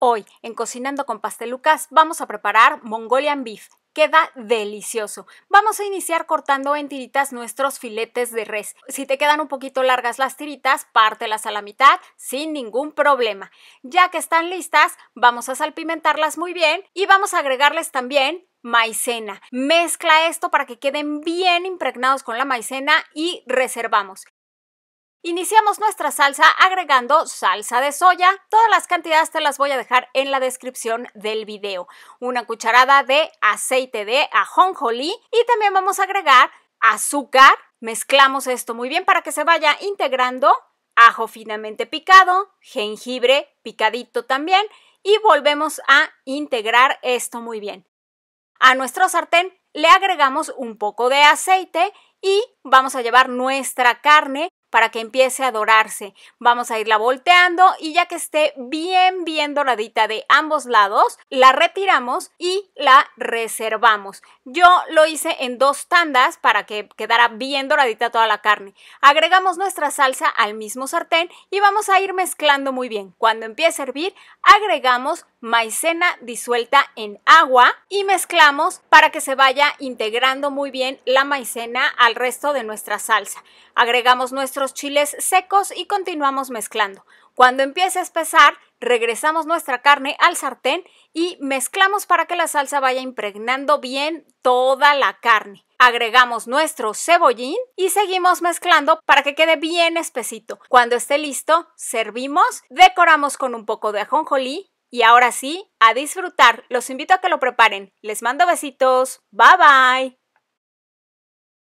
Hoy, en Cocinando con Pastelucas, vamos a preparar Mongolian Beef. Queda delicioso. Vamos a iniciar cortando en tiritas nuestros filetes de res. Si te quedan un poquito largas las tiritas, pártelas a la mitad sin ningún problema. Ya que están listas, vamos a salpimentarlas muy bien y vamos a agregarles también maicena. Mezcla esto para que queden bien impregnados con la maicena y reservamos. Iniciamos nuestra salsa agregando salsa de soya. Todas las cantidades te las voy a dejar en la descripción del video. Una cucharada de aceite de ajonjolí y también vamos a agregar azúcar. Mezclamos esto muy bien para que se vaya integrando ajo finamente picado, jengibre picadito también y volvemos a integrar esto muy bien. A nuestro sartén le agregamos un poco de aceite y vamos a llevar nuestra carne para que empiece a dorarse. Vamos a irla volteando y ya que esté bien, bien doradita de ambos lados, la retiramos y la reservamos. Yo lo hice en dos tandas para que quedara bien doradita toda la carne. Agregamos nuestra salsa al mismo sartén y vamos a ir mezclando muy bien. Cuando empiece a hervir, agregamos maicena disuelta en agua y mezclamos para que se vaya integrando muy bien la maicena al resto de nuestra salsa. Agregamos nuestro chiles secos y continuamos mezclando. Cuando empiece a espesar, regresamos nuestra carne al sartén y mezclamos para que la salsa vaya impregnando bien toda la carne. Agregamos nuestro cebollín y seguimos mezclando para que quede bien espesito. Cuando esté listo, servimos, decoramos con un poco de ajonjolí y ahora sí, a disfrutar. Los invito a que lo preparen. Les mando besitos. Bye bye.